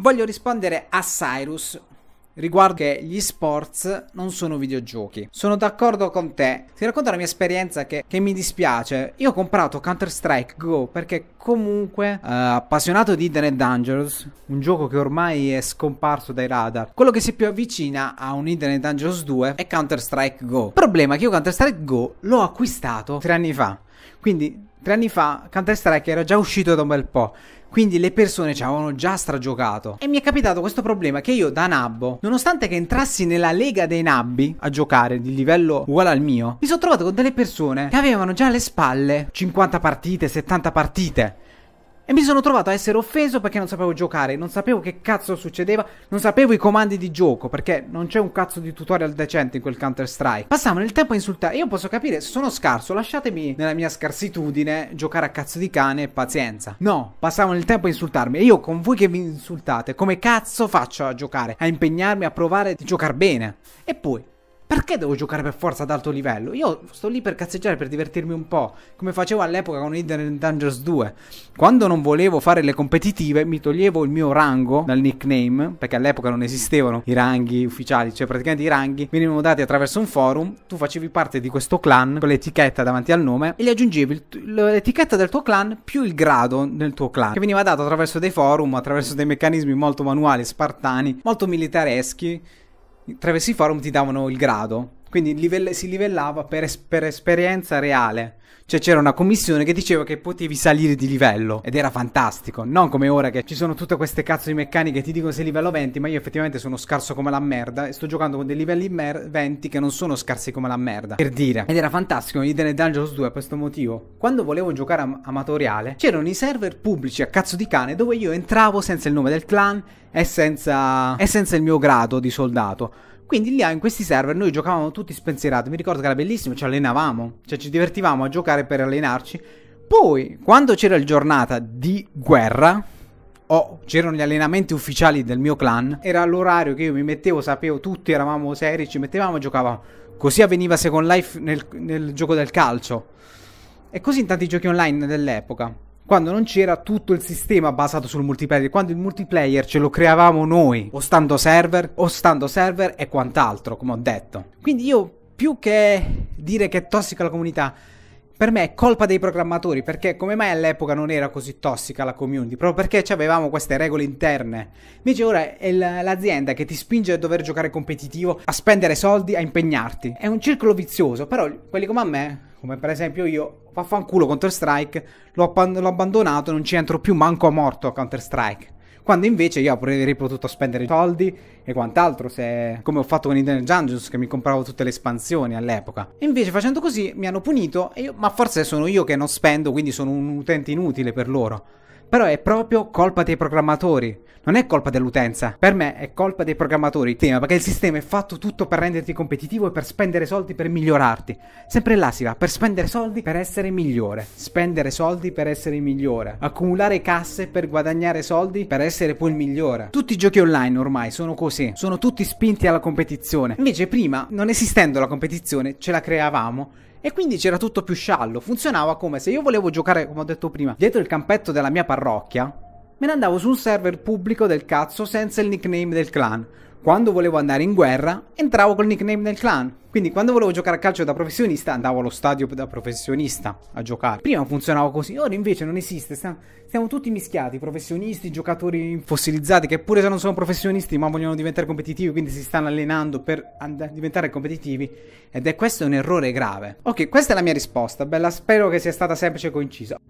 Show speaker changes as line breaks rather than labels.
Voglio rispondere a Cyrus riguardo che gli sports non sono videogiochi. Sono d'accordo con te. Ti racconto la mia esperienza che, che mi dispiace. Io ho comprato Counter-Strike Go perché comunque eh, appassionato di Hidden Dangerous, un gioco che ormai è scomparso dai radar. Quello che si più avvicina a un Hidden Dangerous 2 è Counter-Strike Go. Il Problema è che io Counter-Strike Go l'ho acquistato tre anni fa. Quindi Tre anni fa Counter-Strike era già uscito da un bel po', quindi le persone ci avevano già stragiocato. E mi è capitato questo problema che io da nabbo, nonostante che entrassi nella lega dei nabbi a giocare di livello uguale al mio, mi sono trovato con delle persone che avevano già alle spalle 50 partite, 70 partite. E mi sono trovato a essere offeso perché non sapevo giocare, non sapevo che cazzo succedeva, non sapevo i comandi di gioco, perché non c'è un cazzo di tutorial decente in quel Counter Strike. Passavano il tempo a insultare, io posso capire, sono scarso, lasciatemi nella mia scarsitudine giocare a cazzo di cane e pazienza. No, passavano il tempo a insultarmi e io con voi che vi insultate, come cazzo faccio a giocare, a impegnarmi, a provare di giocare bene? E poi, perché devo giocare per forza ad alto livello? Io sto lì per cazzeggiare, per divertirmi un po', come facevo all'epoca con Hidden Dangerous 2. Quando non volevo fare le competitive, mi toglievo il mio rango dal nickname, perché all'epoca non esistevano i ranghi ufficiali, cioè praticamente i ranghi venivano dati attraverso un forum, tu facevi parte di questo clan con l'etichetta davanti al nome e gli aggiungevi l'etichetta del tuo clan più il grado nel tuo clan, che veniva dato attraverso dei forum, attraverso dei meccanismi molto manuali, spartani, molto militareschi Travesti Forum ti davano il grado quindi livell- si livellava per, es- per, esperienza reale. Cioè c'era una commissione che diceva che potevi salire di livello ed era fantastico. Non come ora che ci sono tutte queste cazzo di meccaniche che ti dicono sei livello 20, ma io effettivamente sono scarso come la merda e sto giocando con dei livelli mer- 20 che non sono scarsi come la merda. Per dire. Ed era fantastico in Hidden Dungeons 2 a questo motivo. Quando volevo giocare am- amatoriale c'erano i server pubblici a cazzo di cane dove io entravo senza il nome del clan e senza, e senza il mio grado di soldato quindi là ah, in questi server noi giocavamo tutti spensierati, mi ricordo che era bellissimo, ci allenavamo, cioè ci divertivamo a giocare per allenarci. Poi, quando c'era la giornata di guerra, o c'erano gli allenamenti ufficiali del mio clan, era l'orario che io mi mettevo, sapevo, tutti eravamo seri, ci mettevamo e giocavamo. Così avveniva Second Life nel, nel gioco del calcio. E così in tanti giochi online dell'epoca quando non c'era tutto il sistema basato sul multiplayer, quando il multiplayer ce lo creavamo noi, o stando server, o stando server e quant'altro, come ho detto. Quindi io, più che dire che è tossica la comunità, per me è colpa dei programmatori, perché come mai all'epoca non era così tossica la community? Proprio perché avevamo queste regole interne. Invece ora è l'azienda che ti spinge a dover giocare competitivo, a spendere soldi, a impegnarti. È un circolo vizioso, però quelli come a me come per esempio io, vaffanculo Counter Strike, l'ho, abband- l'ho abbandonato, non ci entro più manco a morto a Counter Strike quando invece io avrei potuto spendere soldi e quant'altro, se... come ho fatto con Indiana Dungeons che mi compravo tutte le espansioni all'epoca. E invece facendo così mi hanno punito, e io... ma forse sono io che non spendo, quindi sono un utente inutile per loro. Però è proprio colpa dei programmatori, non è colpa dell'utenza. Per me è colpa dei programmatori tema, perché il sistema è fatto tutto per renderti competitivo e per spendere soldi per migliorarti. Sempre là si va, per spendere soldi per essere migliore, spendere soldi per essere migliore, accumulare casse per guadagnare soldi per essere poi il migliore. Tutti i giochi online ormai sono così, sono tutti spinti alla competizione. Invece prima, non esistendo la competizione, ce la creavamo e quindi c'era tutto più sciallo, funzionava come se io volevo giocare, come ho detto prima, dietro il campetto della mia parrocchia, me ne andavo su un server pubblico del cazzo senza il nickname del clan. Quando volevo andare in guerra, entravo col nickname del clan. Quindi quando volevo giocare a calcio da professionista, andavo allo stadio da professionista a giocare. Prima funzionava così, ora invece non esiste. Stiamo, stiamo tutti mischiati, professionisti, giocatori fossilizzati, che pure se non sono professionisti ma vogliono diventare competitivi, quindi si stanno allenando per and- diventare competitivi. Ed è questo un errore grave. Ok, questa è la mia risposta. Bella, spero che sia stata semplice e concisa.